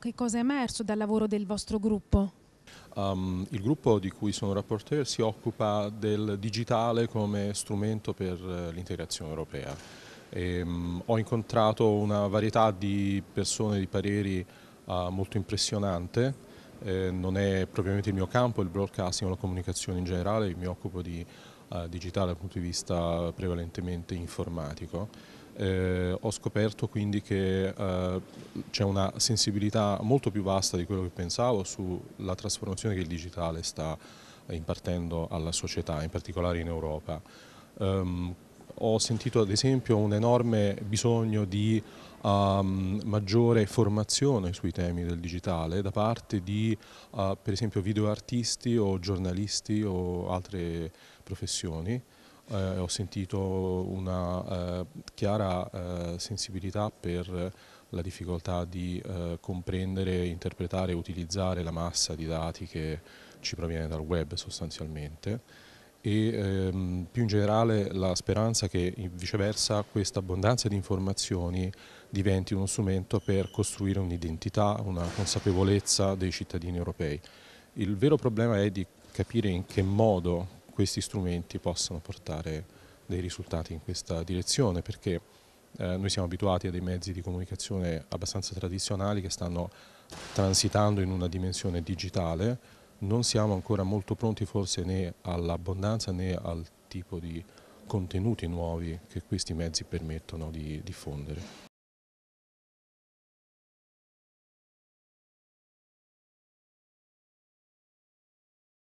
che cosa è emerso dal lavoro del vostro gruppo? Um, il gruppo di cui sono rapporteur si occupa del digitale come strumento per eh, l'integrazione europea. E, um, ho incontrato una varietà di persone di pareri uh, molto impressionante, eh, non è propriamente il mio campo, il broadcasting o la comunicazione in generale, mi occupo di eh, digitale dal punto di vista prevalentemente informatico. Eh, ho scoperto quindi che eh, c'è una sensibilità molto più vasta di quello che pensavo sulla trasformazione che il digitale sta impartendo alla società, in particolare in Europa. Um, ho sentito ad esempio un enorme bisogno di um, maggiore formazione sui temi del digitale da parte di uh, per esempio videoartisti o giornalisti o altre professioni. Eh, ho sentito una eh, chiara eh, sensibilità per la difficoltà di eh, comprendere, interpretare e utilizzare la massa di dati che ci proviene dal web sostanzialmente e ehm, più in generale la speranza che viceversa questa abbondanza di informazioni diventi uno strumento per costruire un'identità, una consapevolezza dei cittadini europei. Il vero problema è di capire in che modo questi strumenti possano portare dei risultati in questa direzione perché eh, noi siamo abituati a dei mezzi di comunicazione abbastanza tradizionali che stanno transitando in una dimensione digitale non siamo ancora molto pronti forse né all'abbondanza né al tipo di contenuti nuovi che questi mezzi permettono di diffondere.